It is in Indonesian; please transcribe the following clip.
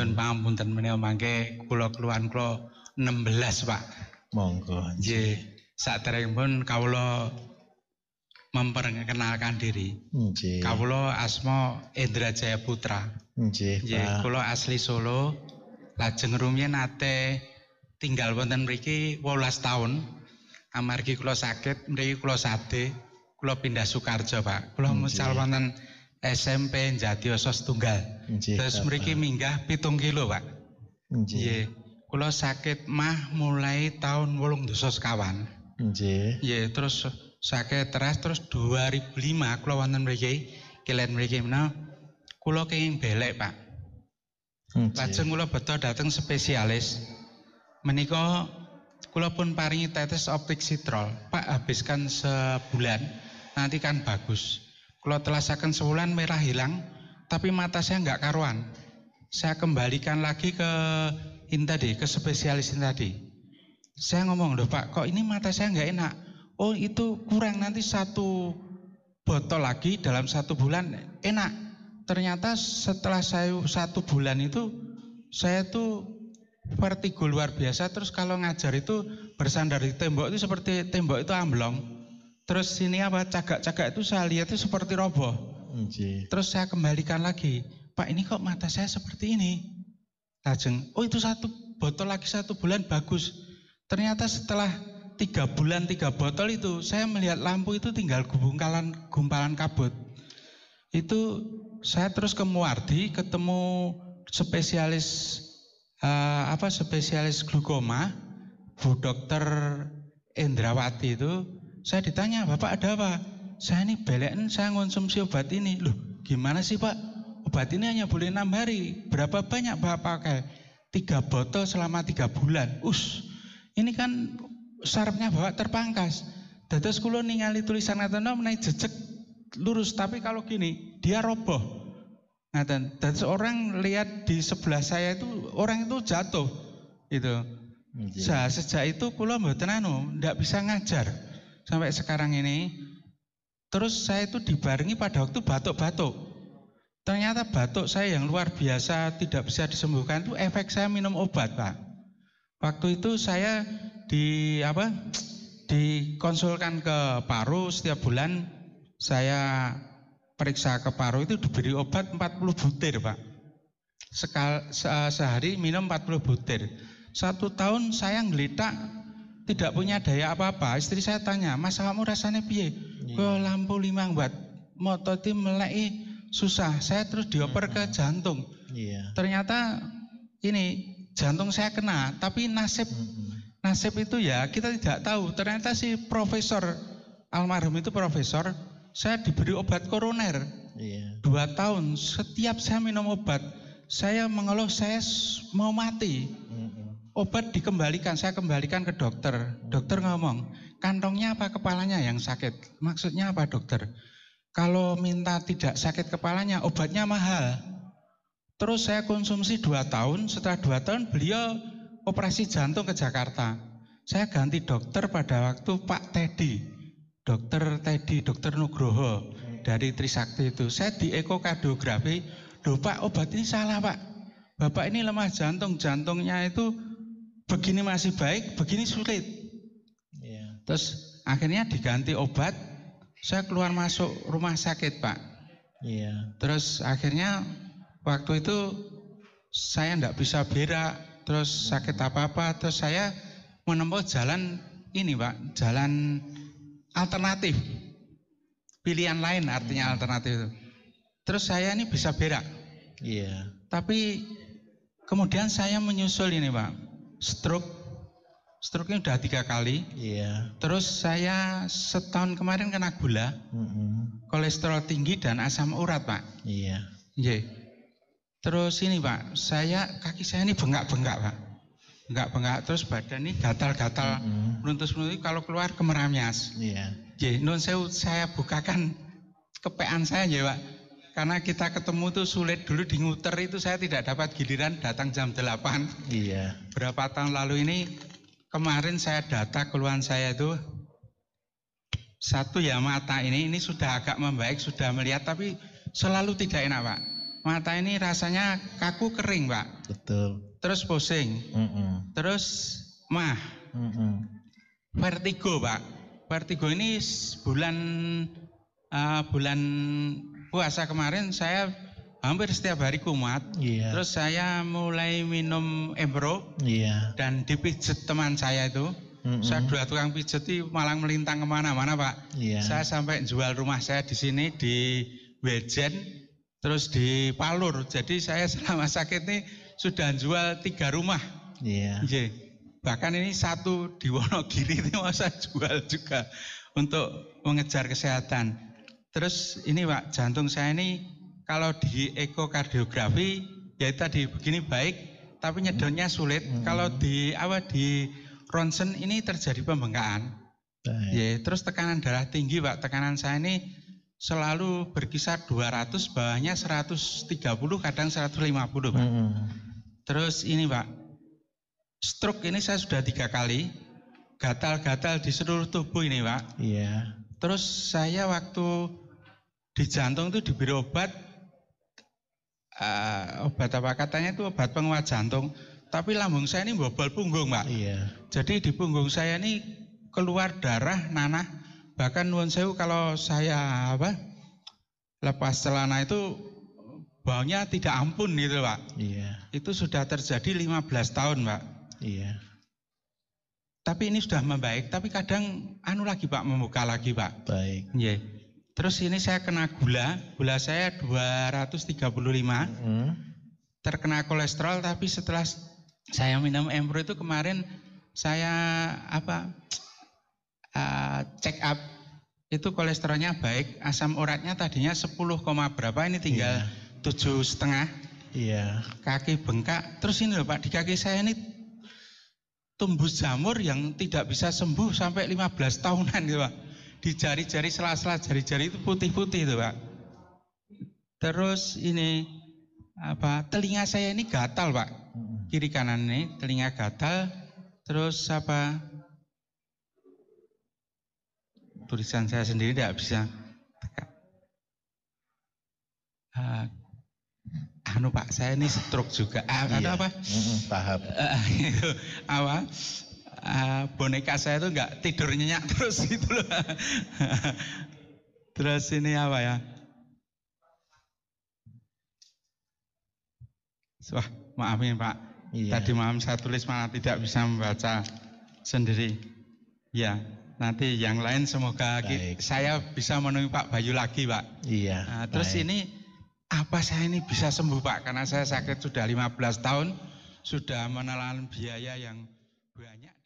nyuwun pangapunten menika mangke kula keluhan kula 16, Pak. Monggo. Nggih. Sakderengipun kawula memperkenalkan diri. Nggih. Kawula asma Endra Jaya Putra. Nggih, Pak. Kula asli Solo. Lajeng rumiyin nate tinggal wonten mriki 18 tahun. Amargi kula sakit, mriki kula sade, kula pindah Sukarjo, Pak. Kula mecal wonten SMP Jatioso setunggal. Terus mriki minggah pitung kilo, Pak. Nggih. Kula sakit mah mulai tahun wolung dosa sekawan. Nggih. Nggih, terus sakit teras terus 2005 kula wonten mriki kalian mriki menawa kula kenging belek, Pak. Lajeng kula beto dateng spesialis. Menika kula pun paringi tetes optik sitrol. Pak habiskan sebulan nanti kan bagus. Kalau telasakan sebulan merah hilang, tapi mata saya nggak karuan. Saya kembalikan lagi ke ini tadi, ke spesialis ini tadi. Saya ngomong, loh Pak, kok ini mata saya nggak enak? Oh itu kurang nanti satu botol lagi dalam satu bulan enak. Ternyata setelah saya satu bulan itu saya tuh vertigo luar biasa. Terus kalau ngajar itu bersandar di tembok itu seperti tembok itu amblong Terus ini apa cagak-cagak itu saya lihat itu seperti roboh. Terus saya kembalikan lagi. Pak ini kok mata saya seperti ini? Lajeng, oh itu satu botol lagi satu bulan bagus. Ternyata setelah tiga bulan tiga botol itu saya melihat lampu itu tinggal gumpalan gumpalan kabut. Itu saya terus ke Muardi ketemu spesialis uh, apa spesialis glukoma Bu Dokter Endrawati itu saya ditanya, Bapak ada apa? Saya ini belen, saya konsumsi obat ini. Loh, gimana sih Pak? Obat ini hanya boleh enam hari. Berapa banyak Bapak pakai? Tiga botol selama tiga bulan. Us, ini kan sarapnya Bapak terpangkas. Dados kulo ningali tulisan ngaten oh, menaik jejek lurus, tapi kalau gini, dia roboh. Ngaten. Dan seorang lihat di sebelah saya itu orang itu jatuh, Itu. Iya. sejak itu kulo mboten anu, ndak bisa ngajar sampai sekarang ini. Terus saya itu dibarengi pada waktu batuk-batuk. Ternyata batuk saya yang luar biasa tidak bisa disembuhkan itu efek saya minum obat, Pak. Waktu itu saya di apa? dikonsulkan ke paru setiap bulan saya periksa ke paru itu diberi obat 40 butir, Pak. Sekal, sehari minum 40 butir. Satu tahun saya ngelitak tidak punya daya apa-apa. Istri saya tanya, mas kamu rasanya piye? Iya. ke lampu limang buat motor tim melek susah. Saya terus dioper ke hmm. jantung. Iya. Ternyata ini jantung saya kena, tapi nasib hmm, hmm. nasib itu ya kita tidak tahu. Ternyata si profesor almarhum itu profesor, saya diberi obat koroner. Iya. Dua tahun setiap saya minum obat saya mengeluh saya mau mati. Obat dikembalikan, saya kembalikan ke dokter. Dokter ngomong, kantongnya apa kepalanya yang sakit? Maksudnya apa dokter? Kalau minta tidak sakit kepalanya, obatnya mahal. Terus saya konsumsi dua tahun, setelah dua tahun beliau operasi jantung ke Jakarta. Saya ganti dokter pada waktu Pak Teddy. Dokter Teddy, dokter Nugroho mm. dari Trisakti itu. Saya di ekokardiografi Duh pak obat ini salah pak. Bapak ini lemah jantung, jantungnya itu begini masih baik, begini sulit. Yeah. Terus akhirnya diganti obat, saya keluar masuk rumah sakit pak. Yeah. Terus akhirnya waktu itu saya tidak bisa berak, terus sakit apa-apa, terus saya menempuh jalan ini pak, jalan alternatif, pilihan lain artinya yeah. alternatif itu. Terus saya ini bisa berak. Iya. Yeah. Tapi kemudian saya menyusul ini Pak, stroke stroke-nya udah tiga kali. Iya. Terus saya setahun kemarin kena gula, mm-hmm. kolesterol tinggi dan asam urat pak. Iya. Iya. Terus ini pak, saya kaki saya ini bengkak-bengkak pak, bengkak-bengkak. Terus badan ini gatal-gatal, mm-hmm. Kalau keluar kemeramias. Iya. Iya. Non saya saya bukakan kepean saya ya pak. Karena kita ketemu tuh sulit dulu di Nguter itu saya tidak dapat giliran datang jam 8. Iya. Berapa tahun lalu ini kemarin saya data keluhan saya itu satu ya mata ini ini sudah agak membaik sudah melihat tapi selalu tidak enak pak mata ini rasanya kaku kering pak betul terus pusing mm -mm. terus mah mm -mm. vertigo pak vertigo ini bulan uh, bulan puasa kemarin saya hampir setiap hari kumat. Yeah. Terus saya mulai minum Ebro yeah. dan dipijet teman saya itu. Mm-hmm. Saya dua tukang itu malang melintang kemana-mana pak. Yeah. Saya sampai jual rumah saya di sini di Wejen, terus di Palur. Jadi saya selama sakit ini sudah jual tiga rumah. Yeah. Yeah. Bahkan ini satu di Wonogiri ini mau saya jual juga untuk mengejar kesehatan. Terus ini Pak, jantung saya ini kalau di ekokardiografi ya tadi begini baik, tapi nyedotnya sulit. Hmm. Kalau di apa di ronsen ini terjadi pembengkakan. Ya, terus tekanan darah tinggi Pak, tekanan saya ini selalu berkisar 200 bawahnya 130 kadang 150 Pak. Hmm. Terus ini Pak, stroke ini saya sudah tiga kali, gatal-gatal di seluruh tubuh ini Pak. Iya. Terus saya waktu di jantung itu diberi obat uh, obat apa katanya itu obat penguat jantung. Tapi lambung saya ini bobol punggung, Pak. Iya. Jadi di punggung saya ini keluar darah nanah. Bahkan nuan sewu kalau saya apa lepas celana itu baunya tidak ampun gitu, Pak. Iya. Itu sudah terjadi 15 tahun, Pak. Iya. Tapi ini sudah membaik, tapi kadang anu lagi Pak membuka lagi Pak. Baik. Yeah. Terus ini saya kena gula, gula saya 235. Mm. Terkena kolesterol tapi setelah saya minum Empro itu kemarin saya apa uh, check up itu kolesterolnya baik, asam uratnya tadinya 10, berapa ini tinggal iya. tujuh setengah. Iya. Kaki bengkak. Terus ini loh Pak, di kaki saya ini tumbuh jamur yang tidak bisa sembuh sampai 15 tahunan gitu Pak. Di jari-jari sela-sela jari-jari itu putih-putih itu Pak. Terus ini apa telinga saya ini gatal Pak. Hmm. Kiri kanan ini telinga gatal. Terus apa tulisan saya sendiri tidak bisa. Uh, anu Pak, saya ini stroke juga. Ah, iya. apa? tahap. apa? Uh, boneka saya itu nggak tidur nyenyak terus gitu loh. terus ini apa ya? Wah, maafin Pak. Iya. Tadi malam saya tulis malah tidak bisa membaca sendiri. Ya, nanti yang lain semoga baik. saya bisa menemui Pak Bayu lagi, Pak. Iya. Nah, terus baik. ini apa saya ini bisa sembuh Pak? Karena saya sakit sudah 15 tahun, sudah menelan biaya yang banyak.